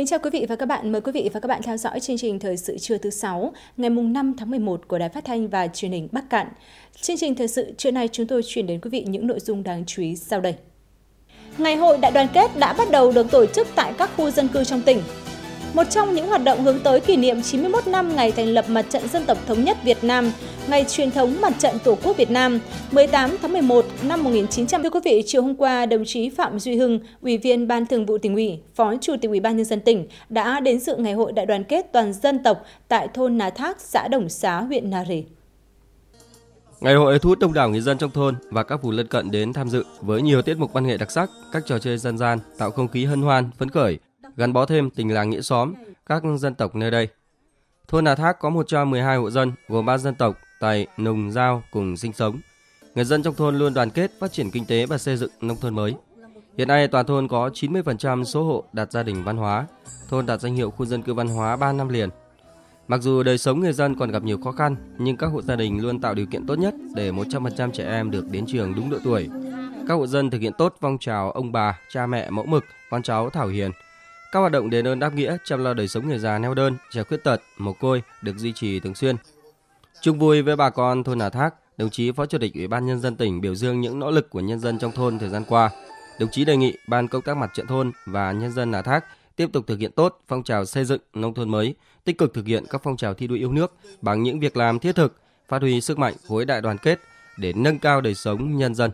Kính chào quý vị và các bạn. Mời quý vị và các bạn theo dõi chương trình Thời sự trưa thứ 6, ngày mùng 5 tháng 11 của Đài Phát Thanh và Truyền hình Bắc Cạn. Chương trình Thời sự trưa nay chúng tôi chuyển đến quý vị những nội dung đáng chú ý sau đây. Ngày hội đại đoàn kết đã bắt đầu được tổ chức tại các khu dân cư trong tỉnh một trong những hoạt động hướng tới kỷ niệm 91 năm ngày thành lập Mặt trận Dân tộc Thống nhất Việt Nam, ngày truyền thống Mặt trận Tổ quốc Việt Nam, 18 tháng 11 năm 1900. Thưa quý vị, chiều hôm qua, đồng chí Phạm Duy Hưng, Ủy viên Ban Thường vụ tỉnh ủy, Phó Chủ tịch Ủy ban nhân dân tỉnh đã đến dự ngày hội đại đoàn kết toàn dân tộc tại thôn Nà Thác, xã Đồng Xá, huyện Nà Rì. Ngày hội thu hút đông đảo người dân trong thôn và các vùng lân cận đến tham dự với nhiều tiết mục văn nghệ đặc sắc, các trò chơi dân gian tạo không khí hân hoan, phấn khởi gắn bó thêm tình làng nghĩa xóm các dân tộc nơi đây. Thôn Nà Thác có 112 hộ dân gồm 3 dân tộc Tài, Nùng, Giao cùng sinh sống. Người dân trong thôn luôn đoàn kết phát triển kinh tế và xây dựng nông thôn mới. Hiện nay toàn thôn có 90% số hộ đạt gia đình văn hóa, thôn đạt danh hiệu khu dân cư văn hóa 3 năm liền. Mặc dù đời sống người dân còn gặp nhiều khó khăn, nhưng các hộ gia đình luôn tạo điều kiện tốt nhất để 100% trẻ em được đến trường đúng độ tuổi. Các hộ dân thực hiện tốt phong trào ông bà, cha mẹ mẫu mực, con cháu thảo hiền – các hoạt động đền ơn đáp nghĩa chăm lo đời sống người già neo đơn, trẻ khuyết tật, mồ côi được duy trì thường xuyên. Chung vui với bà con thôn Nà Thác, đồng chí Phó Chủ tịch Ủy ban nhân dân tỉnh biểu dương những nỗ lực của nhân dân trong thôn thời gian qua. Đồng chí đề nghị ban công tác mặt trận thôn và nhân dân Nà Thác tiếp tục thực hiện tốt phong trào xây dựng nông thôn mới, tích cực thực hiện các phong trào thi đua yêu nước bằng những việc làm thiết thực, phát huy sức mạnh khối đại đoàn kết để nâng cao đời sống nhân dân.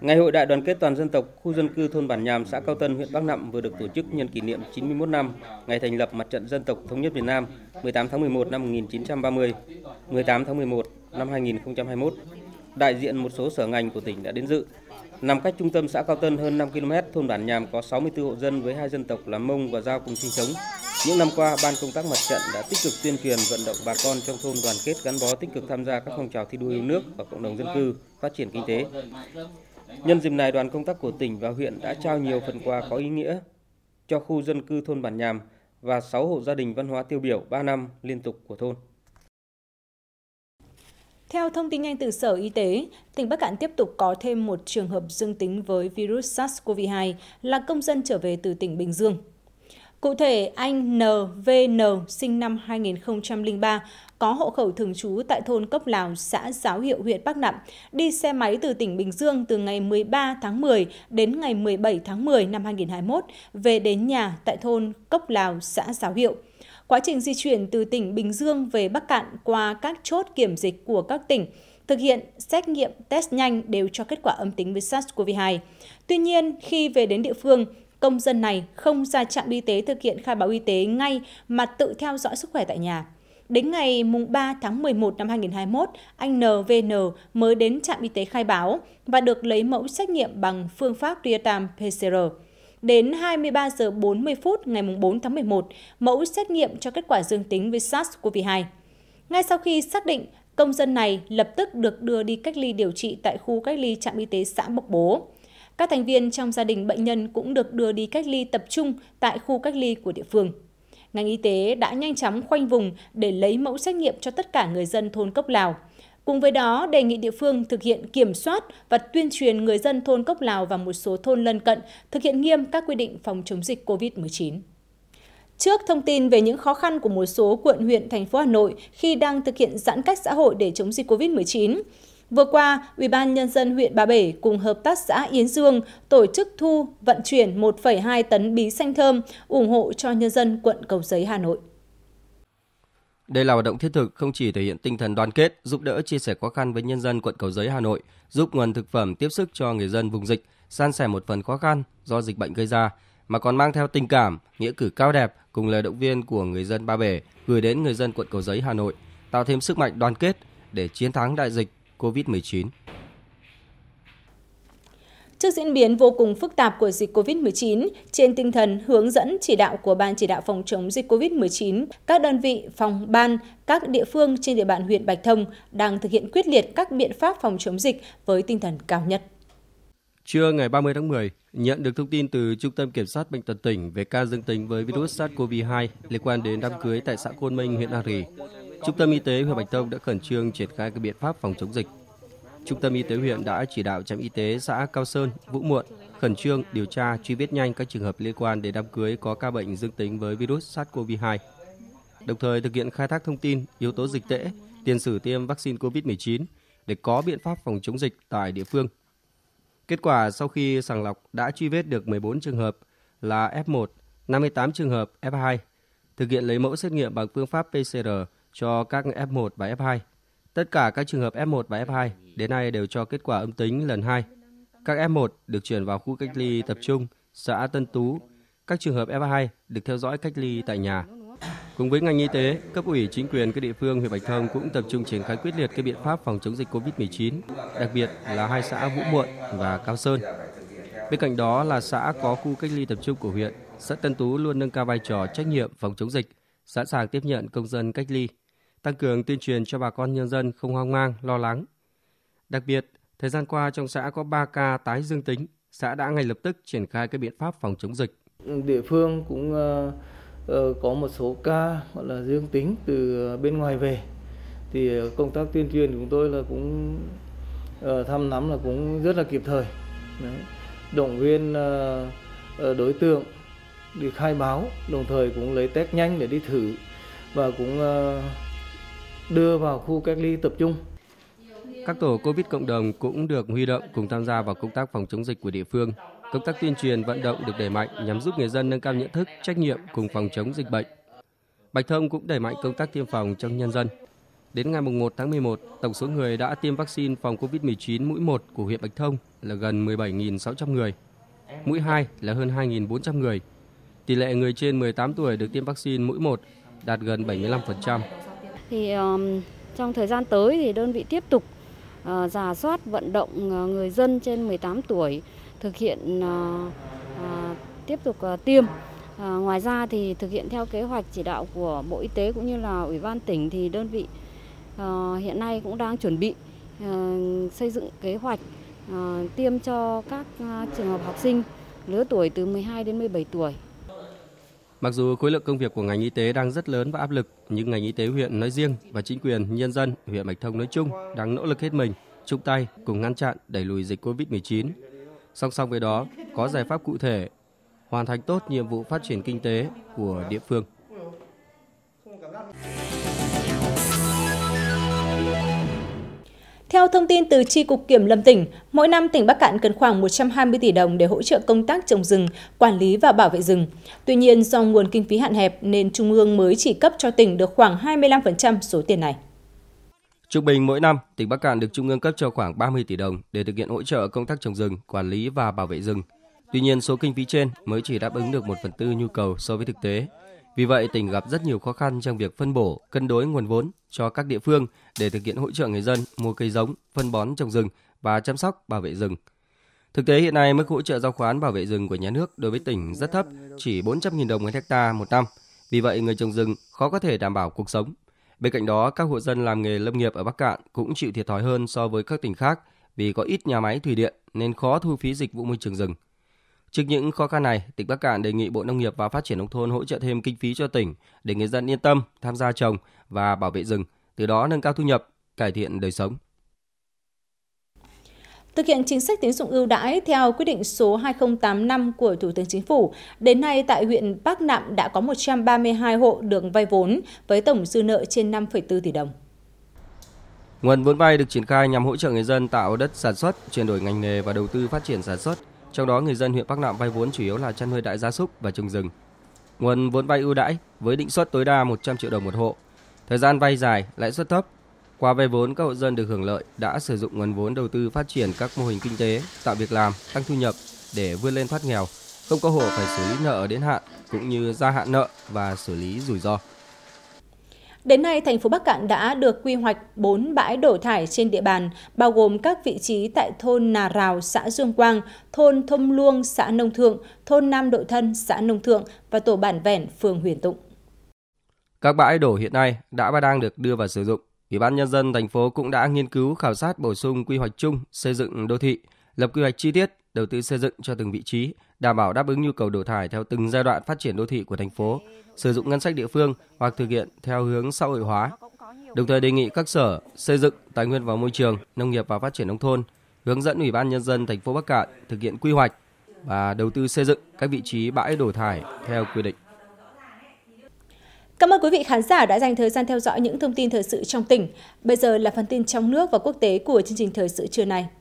Ngày hội đại đoàn kết toàn dân tộc khu dân cư thôn Bản Nhàm, xã Cao Tân, huyện Bắc Nậm vừa được tổ chức nhân kỷ niệm 91 năm ngày thành lập Mặt trận Dân tộc Thống nhất Việt Nam 18 tháng 11 năm 1930, 18 tháng 11 năm 2021. Đại diện một số sở ngành của tỉnh đã đến dự. Nằm cách trung tâm xã Cao Tân hơn 5 km, thôn Bản Nhàm có 64 hộ dân với hai dân tộc là Mông và Giao cùng sinh sống. Những năm qua, Ban công tác mặt trận đã tích cực tuyên truyền vận động bà con trong thôn đoàn kết gắn bó tích cực tham gia các phong trào thi đua yêu nước và cộng đồng dân cư, phát triển kinh tế. Nhân dịp này, đoàn công tác của tỉnh và huyện đã trao nhiều phần quà có ý nghĩa cho khu dân cư thôn Bản Nhàm và 6 hộ gia đình văn hóa tiêu biểu 3 năm liên tục của thôn. Theo thông tin nhanh từ Sở Y tế, tỉnh Bắc Cạn tiếp tục có thêm một trường hợp dương tính với virus SARS-CoV-2 là công dân trở về từ tỉnh Bình Dương. Cụ thể, anh NVN sinh năm 2003 có hộ khẩu thường trú tại thôn Cốc Lào, xã Giáo Hiệu, huyện Bắc Nẵm, đi xe máy từ tỉnh Bình Dương từ ngày 13 tháng 10 đến ngày 17 tháng 10 năm 2021 về đến nhà tại thôn Cốc Lào, xã Giáo Hiệu. Quá trình di chuyển từ tỉnh Bình Dương về Bắc Cạn qua các chốt kiểm dịch của các tỉnh, thực hiện xét nghiệm test nhanh đều cho kết quả âm tính với SARS-CoV-2. Tuy nhiên, khi về đến địa phương, công dân này không ra trạm y tế thực hiện khai báo y tế ngay mà tự theo dõi sức khỏe tại nhà. Đến ngày 3 tháng 11 năm 2021, anh NVN mới đến trạm y tế khai báo và được lấy mẫu xét nghiệm bằng phương pháp real PCR. Đến 23 giờ 40 phút ngày 4 tháng 11, mẫu xét nghiệm cho kết quả dương tính với SARS-CoV-2. Ngay sau khi xác định, công dân này lập tức được đưa đi cách ly điều trị tại khu cách ly trạm y tế xã Bộc Bố. Các thành viên trong gia đình bệnh nhân cũng được đưa đi cách ly tập trung tại khu cách ly của địa phương ngành y tế đã nhanh chóng khoanh vùng để lấy mẫu xét nghiệm cho tất cả người dân thôn Cốc Lào. Cùng với đó, đề nghị địa phương thực hiện kiểm soát và tuyên truyền người dân thôn Cốc Lào và một số thôn lân cận thực hiện nghiêm các quy định phòng chống dịch COVID-19. Trước thông tin về những khó khăn của một số quận huyện thành phố Hà Nội khi đang thực hiện giãn cách xã hội để chống dịch COVID-19, Vừa qua, Ủy ban Nhân dân huyện Ba Bể cùng Hợp tác xã Yến Dương tổ chức thu vận chuyển 1,2 tấn bí xanh thơm ủng hộ cho nhân dân quận Cầu Giấy, Hà Nội. Đây là hoạt động thiết thực không chỉ thể hiện tinh thần đoàn kết, giúp đỡ chia sẻ khó khăn với nhân dân quận Cầu Giấy Hà Nội, giúp nguồn thực phẩm tiếp sức cho người dân vùng dịch, san sẻ một phần khó khăn do dịch bệnh gây ra, mà còn mang theo tình cảm, nghĩa cử cao đẹp cùng lời động viên của người dân Ba Bể gửi đến người dân quận Cầu Giấy Hà Nội, tạo thêm sức mạnh đoàn kết để chiến thắng đại dịch COVID-19. Trước diễn biến vô cùng phức tạp của dịch COVID-19, trên tinh thần hướng dẫn chỉ đạo của Ban chỉ đạo phòng chống dịch COVID-19, các đơn vị, phòng, ban, các địa phương trên địa bàn huyện Bạch Thông đang thực hiện quyết liệt các biện pháp phòng chống dịch với tinh thần cao nhất. Trưa ngày 30 tháng 10, nhận được thông tin từ Trung tâm Kiểm soát Bệnh tật tỉnh về ca dương tính với virus SARS-CoV-2 liên quan đến đám cưới tại xã Côn Minh, huyện Hà Rì. Trung tâm y tế huyện Bạch Thông đã khẩn trương triển khai các biện pháp phòng chống dịch. Trung tâm y tế huyện đã chỉ đạo trạm y tế xã Cao Sơn, Vũ Muộn khẩn trương điều tra, truy vết nhanh các trường hợp liên quan đến đám cưới có ca bệnh dương tính với virus SARS-CoV-2. Đồng thời thực hiện khai thác thông tin, yếu tố dịch tễ, tiền sử tiêm vaccine COVID-19 để có biện pháp phòng chống dịch tại địa phương. Kết quả sau khi sàng lọc đã truy vết được 14 trường hợp là F1, 58 trường hợp F2, thực hiện lấy mẫu xét nghiệm bằng phương pháp PCR cho các F1 và F2. Tất cả các trường hợp F1 và F2 đến nay đều cho kết quả âm tính lần 2. Các F1 được chuyển vào khu cách ly tập trung xã Tân Tú. Các trường hợp F2 được theo dõi cách ly tại nhà. Cùng với ngành y tế, cấp ủy chính quyền các địa phương huyện Bạch Thông cũng tập trung triển khai quyết liệt các biện pháp phòng chống dịch COVID-19, đặc biệt là hai xã Vũ Muộn và Cao Sơn. Bên cạnh đó là xã có khu cách ly tập trung của huyện, xã Tân Tú luôn nâng cao vai trò trách nhiệm phòng chống dịch, sẵn sàng tiếp nhận công dân cách ly tăng cường tuyên truyền cho bà con nhân dân không hoang mang, lo lắng. Đặc biệt, thời gian qua trong xã có 3 ca tái dương tính, xã đã ngay lập tức triển khai các biện pháp phòng chống dịch. Địa phương cũng ờ, ờ, có một số ca gọi là dương tính từ bên ngoài về thì ờ, công tác tuyên truyền của chúng tôi là cũng thăm nắm là cũng rất là kịp thời Đấy. động viên đối tượng đi khai báo đồng thời cũng lấy test nhanh để đi thử và cũng đưa vào khu cách ly tập trung. Các tổ Covid cộng đồng cũng được huy động cùng tham gia vào công tác phòng chống dịch của địa phương. Công tác tuyên truyền vận động được đẩy mạnh nhằm giúp người dân nâng cao nhận thức, trách nhiệm cùng phòng chống dịch bệnh. Bạch Thông cũng đẩy mạnh công tác tiêm phòng trong nhân dân. Đến ngày 1 tháng 11, tổng số người đã tiêm vaccine phòng COVID-19 mũi 1 của huyện Bạch Thông là gần 17.600 người, mũi 2 là hơn 2.400 người. Tỷ lệ người trên 18 tuổi được tiêm vaccine mũi 1 đạt gần 75%. Thì trong thời gian tới thì đơn vị tiếp tục giả ờ, soát vận động ờ, người dân trên 18 tuổi thực hiện ờ, tiếp tục tiêm. À, ngoài ra thì thực hiện theo kế hoạch chỉ đạo của Bộ Y tế cũng như là Ủy ban tỉnh thì đơn vị à, hiện nay cũng đang chuẩn bị à, xây dựng kế hoạch à, tiêm cho các à, trường hợp học sinh lứa tuổi từ 12 đến 17 tuổi Mặc dù khối lượng công việc của ngành y tế đang rất lớn và áp lực, nhưng ngành y tế huyện nói riêng và chính quyền, nhân dân huyện Bạch Thông nói chung đang nỗ lực hết mình, chung tay cùng ngăn chặn đẩy lùi dịch Covid-19. Song song với đó, có giải pháp cụ thể hoàn thành tốt nhiệm vụ phát triển kinh tế của địa phương. Theo thông tin từ Tri Cục Kiểm Lâm tỉnh, mỗi năm tỉnh Bắc Cạn cần khoảng 120 tỷ đồng để hỗ trợ công tác trồng rừng, quản lý và bảo vệ rừng. Tuy nhiên, do nguồn kinh phí hạn hẹp nên Trung ương mới chỉ cấp cho tỉnh được khoảng 25% số tiền này. Trung bình mỗi năm, tỉnh Bắc Cạn được Trung ương cấp cho khoảng 30 tỷ đồng để thực hiện hỗ trợ công tác trồng rừng, quản lý và bảo vệ rừng. Tuy nhiên, số kinh phí trên mới chỉ đáp ứng được 1 phần tư nhu cầu so với thực tế, vì vậy, tỉnh gặp rất nhiều khó khăn trong việc phân bổ, cân đối nguồn vốn cho các địa phương để thực hiện hỗ trợ người dân mua cây giống, phân bón trồng rừng và chăm sóc bảo vệ rừng. Thực tế hiện nay mức hỗ trợ giao khoán bảo vệ rừng của nhà nước đối với tỉnh rất thấp, chỉ 400.000 đồng một hecta một năm. Vì vậy người trồng rừng khó có thể đảm bảo cuộc sống. Bên cạnh đó, các hộ dân làm nghề lâm nghiệp ở Bắc Cạn cũng chịu thiệt thòi hơn so với các tỉnh khác vì có ít nhà máy thủy điện nên khó thu phí dịch vụ môi trường rừng. Trước những khó khăn này, tỉnh Bắc Cạn đề nghị Bộ Nông nghiệp và Phát triển nông thôn hỗ trợ thêm kinh phí cho tỉnh để người dân yên tâm tham gia trồng và bảo vệ rừng, từ đó nâng cao thu nhập, cải thiện đời sống. Thực hiện chính sách tín dụng ưu đãi theo quyết định số 2085 của Thủ tướng Chính phủ, đến nay tại huyện Bắc Nạm đã có 132 hộ được vay vốn với tổng dư nợ trên 5,4 tỷ đồng. Nguồn vốn vay được triển khai nhằm hỗ trợ người dân tạo đất sản xuất, chuyển đổi ngành nghề và đầu tư phát triển sản xuất, trong đó người dân huyện Bắc Nạm vay vốn chủ yếu là chăn nuôi đại gia súc và trồng rừng. Nguồn vốn vay ưu đãi với định suất tối đa 100 triệu đồng một hộ. Thời gian vay dài, lãi suất thấp. Qua vay vốn các hộ dân được hưởng lợi đã sử dụng nguồn vốn đầu tư phát triển các mô hình kinh tế, tạo việc làm, tăng thu nhập để vươn lên thoát nghèo. Không có hộ phải xử lý nợ đến hạn cũng như gia hạn nợ và xử lý rủi ro. Đến nay, thành phố Bắc Cạn đã được quy hoạch 4 bãi đổ thải trên địa bàn, bao gồm các vị trí tại thôn Nà Rào, xã Dương Quang, thôn Thông Luông, xã Nông Thượng, thôn Nam Đội Thân, xã Nông Thượng và tổ Bản Vẻn, phường Huyền Tụng. Các bãi đổ hiện nay đã và đang được đưa vào sử dụng. Ủy ban nhân dân thành phố cũng đã nghiên cứu khảo sát bổ sung quy hoạch chung xây dựng đô thị – lập quy hoạch chi tiết, đầu tư xây dựng cho từng vị trí, đảm bảo đáp ứng nhu cầu đổ thải theo từng giai đoạn phát triển đô thị của thành phố, sử dụng ngân sách địa phương hoặc thực hiện theo hướng xã hội hóa. Đồng thời đề nghị các sở xây dựng, tài nguyên và môi trường, nông nghiệp và phát triển nông thôn hướng dẫn Ủy ban nhân dân thành phố Bắc Cạn thực hiện quy hoạch và đầu tư xây dựng các vị trí bãi đổ thải theo quy định. Cảm ơn quý vị khán giả đã dành thời gian theo dõi những thông tin thời sự trong tỉnh. Bây giờ là phần tin trong nước và quốc tế của chương trình thời sự trưa này.